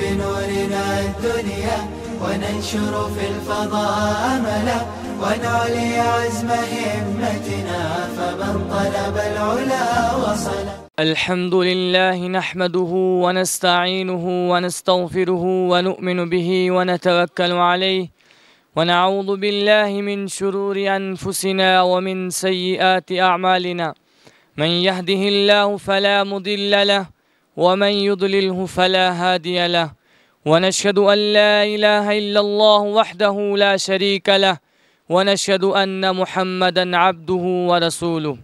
بنورنا الدنيا وننشر في الفضاء أملا ونعلي عزم همتنا فمن طلب العلا وصل الحمد لله نحمده ونستعينه ونستغفره ونؤمن به ونتوكل عليه ونعوذ بالله من شرور أنفسنا ومن سيئات أعمالنا من يهده الله فلا مضل له ومن يضلله فلا هادي له له ونشهد ونشهد أن أن لا لا إله إلا الله وحده شريك عبده ورسوله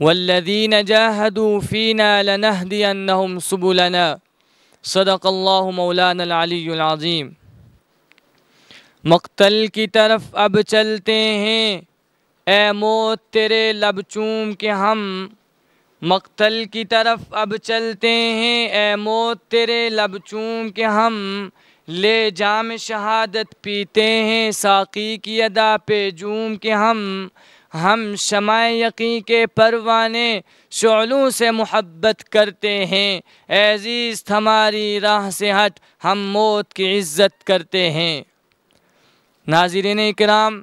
والذين جاهدوا فينا لنهدينهم سبلنا صدق مولانا مقتل کی طرف اب چلتے ہیں اے موت تیرے لب چوم ہم مقتل کی طرف اب چلتے ہیں اے موت تیرے لب چوم کے ہم لے جام شہادت پیتے ہیں ساقی کی ادا پہ جوم کے ہم ہم شمع یقین کے پروانے شعلوں سے محبت کرتے ہیں عزیز ہماری راہ سے ہٹ ہم موت کی عزت کرتے ہیں ناظرین کرام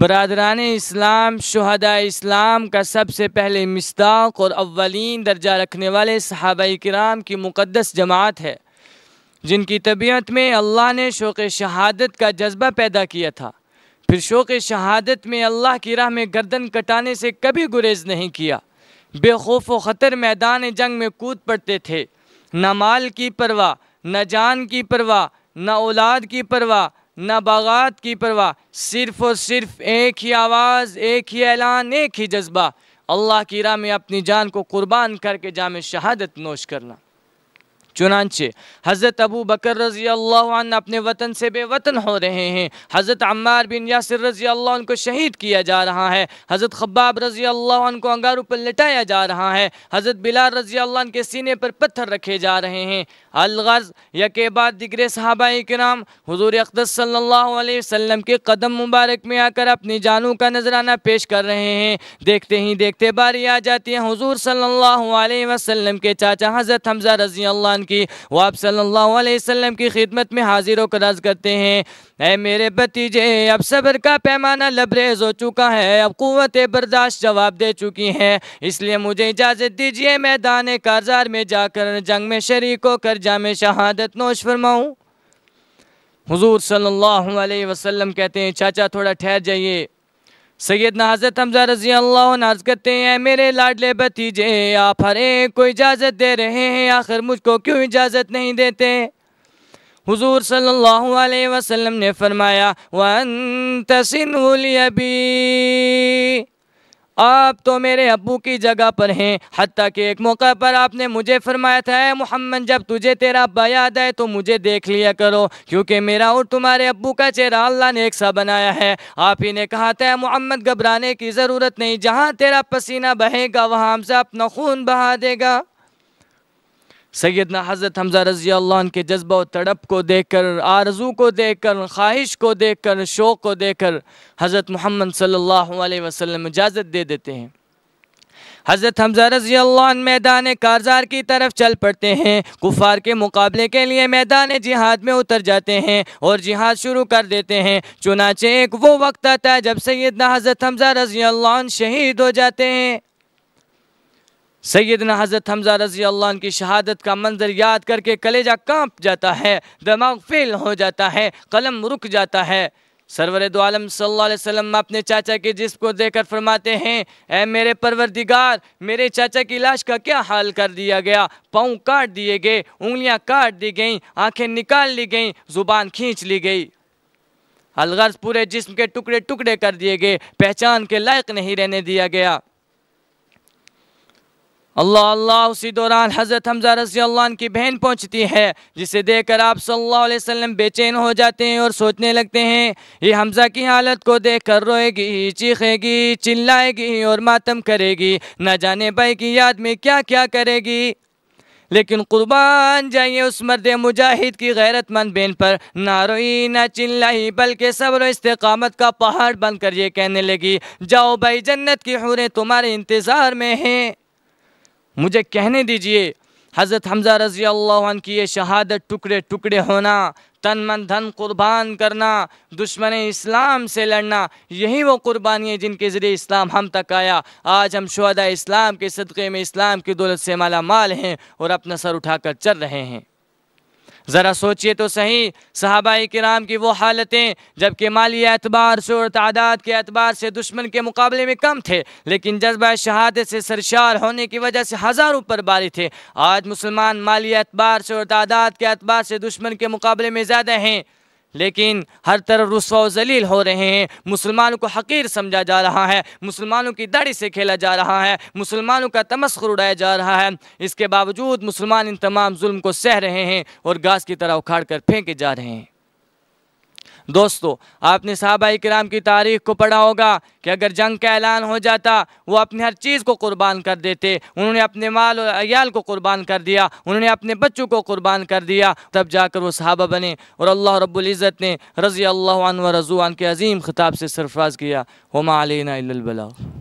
برادران اسلام شہداء اسلام کا سب سے پہلے مصداق اور اولین درجہ رکھنے والے صحابہ کرام کی مقدس جماعت ہے جن کی طبیعت میں اللہ نے شوق شہادت کا جذبہ پیدا کیا تھا پھر شوق شہادت میں اللہ کی راہ میں گردن کٹانے سے کبھی گریز نہیں کیا بے خوف و خطر میدان جنگ میں کود پڑتے تھے نہ مال کی پرواہ نہ جان کی پرواہ نہ اولاد کی پرواہ نہ باغات کی پرواہ صرف اور صرف ایک ہی آواز ایک ہی اعلان ایک ہی جذبہ اللہ کی راہ میں اپنی جان کو قربان کر کے جامع شہادت نوش کرنا چنانچہ حضرت ابو بکر رضی اللہ عنہ اپنے وطن سے بے وطن ہو رہے ہیں حضرت عمار بن یاسر رضی اللہ عنہ کو شہید کیا جا رہا ہے حضرت خباب رضی اللہ عنہ کو انگاروں پر لٹایا جا رہا ہے حضرت بلار رضی اللہ عنہ کے سینے پر پتھر رکھے جا رہے ہیں یا کے بعد دیگرے صحابہ کرام حضور اقدس صلی اللہ علیہ وسلم کے قدم مبارک میں آ کر اپنی جانوں کا نذرانہ پیش کر رہے ہیں دیکھتے ہی دیکھتے باری آ جاتی ہیں حضور صلی اللہ علیہ وسلم کے چاچا حضرت حمزہ رضی اللہ عنہ بیان کی وہ آپ صلی اللہ علیہ وسلم کی خدمت میں حاضر و قرض کرتے ہیں اے میرے بتیجے اب صبر کا پیمانہ لبریز ہو چکا ہے اب قوت برداشت جواب دے چکی ہیں اس لیے مجھے اجازت دیجئے میدان کارزار میں جا کر جنگ میں شریک ہو کر جام شہادت نوش فرماؤں حضور صلی اللہ علیہ وسلم کہتے ہیں چاچا تھوڑا ٹھہر جائیے سیدنا حضرت حمزہ رضی اللہ عنہ عرض کرتے ہیں میرے لاڈلے بھتیجے آپ ہر ایک کو اجازت دے رہے ہیں آخر مجھ کو کیوں اجازت نہیں دیتے حضور صلی اللہ علیہ وسلم نے فرمایا وَأَنْتَ سِنْهُ الْيَبِي آپ تو میرے ابو کی جگہ پر ہیں حتیٰ کہ ایک موقع پر آپ نے مجھے فرمایا تھا اے محمد جب تجھے تیرا ابا یاد آئے تو مجھے دیکھ لیا کرو کیونکہ میرا اور تمہارے ابو کا چہرہ اللہ نے ایک سا بنایا ہے آپ ہی نے کہا تھا محمد گھبرانے کی ضرورت نہیں جہاں تیرا پسینہ بہے گا وہاں ہم سے اپنا خون بہا دے گا سیدنا حضرت حمزہ رضی اللہ عنہ کے جذبہ و تڑپ کو دیکھ کر آرزو کو دیکھ کر خواہش کو دیکھ کر شوق کو دیکھ کر حضرت محمد صلی اللہ علیہ وسلم اجازت دے دیتے ہیں حضرت حمزہ رضی اللہ عنہ میدان کارزار کی طرف چل پڑتے ہیں کفار کے مقابلے کے لیے میدان جہاد میں اتر جاتے ہیں اور جہاد شروع کر دیتے ہیں چنانچہ ایک وہ وقت آتا ہے جب سیدنا حضرت حمزہ رضی اللہ عنہ شہید ہو جاتے ہیں سیدنا حضرت حمزہ رضی اللہ عنہ کی شہادت کا منظر یاد کر کے کلیجہ کانپ جاتا ہے دماغ فیل ہو جاتا ہے قلم رک جاتا ہے دو عالم صلی اللہ علیہ وسلم اپنے چاچا کے جسم کو دے کر فرماتے ہیں اے میرے پروردگار میرے چاچا کی لاش کا کیا حال کر دیا گیا پاؤں کاٹ دیے گئے انگلیاں کاٹ دی گئیں آنکھیں نکال لی گئیں زبان کھینچ لی گئی الغرض پورے جسم کے ٹکڑے ٹکڑے کر دیے گئے پہچان کے لائق نہیں رہنے دیا گیا اللہ اللہ اسی دوران حضرت حمزہ رضی اللہ عنہ کی بہن پہنچتی ہے جسے دیکھ کر آپ صلی اللہ علیہ وسلم بے چین ہو جاتے ہیں اور سوچنے لگتے ہیں یہ حمزہ کی حالت کو دیکھ کر روئے گی چیخے گی چلائے گی اور ماتم کرے گی نہ جانے بھائی کی یاد میں کیا کیا کرے گی لیکن قربان جائیے اس مرد مجاہد کی غیرت مند بین پر نہ روئی نہ چلائی بلکہ صبر و استقامت کا پہاڑ بن کر یہ کہنے لگی جاؤ بھائی جنت کی حوریں تمہارے انتظار میں ہیں مجھے کہنے دیجئے حضرت حمزہ رضی اللہ عنہ کی یہ شہادت ٹکڑے ٹکڑے ہونا تن من دھن قربان کرنا دشمن اسلام سے لڑنا یہی وہ قربانی ہے جن کے ذریعے اسلام ہم تک آیا آج ہم شہدہ اسلام کے صدقے میں اسلام کی دولت سے مالا مال ہیں اور اپنا سر اٹھا کر چل رہے ہیں ذرا سوچئے تو صحیح صحابہ کرام کی وہ حالتیں جب کہ مالی اعتبار سے اور تعداد کے اعتبار سے دشمن کے مقابلے میں کم تھے لیکن جذبہ شہادت سے سرشار ہونے کی وجہ سے ہزاروں پر باری تھے آج مسلمان مالی اعتبار سے اور تعداد کے اعتبار سے دشمن کے مقابلے میں زیادہ ہیں لیکن ہر طرف رسوہ و ذلیل ہو رہے ہیں مسلمانوں کو حقیر سمجھا جا رہا ہے مسلمانوں کی دڑی سے کھیلا جا رہا ہے مسلمانوں کا تمسخر اڑایا جا رہا ہے اس کے باوجود مسلمان ان تمام ظلم کو سہ رہے ہیں اور گاس کی طرح اکھاڑ کر پھینکے جا رہے ہیں دوستو آپ نے صحابہ کرام کی تاریخ کو پڑھا ہوگا کہ اگر جنگ کا اعلان ہو جاتا وہ اپنے ہر چیز کو قربان کر دیتے انہوں نے اپنے مال اور عیال کو قربان کر دیا انہوں نے اپنے بچوں کو قربان کر دیا تب جا کر وہ صحابہ بنے اور اللہ رب العزت نے رضی اللہ عنہ و رضوان کے عظیم خطاب سے سرفراز کیا وہ مالین البلاؤ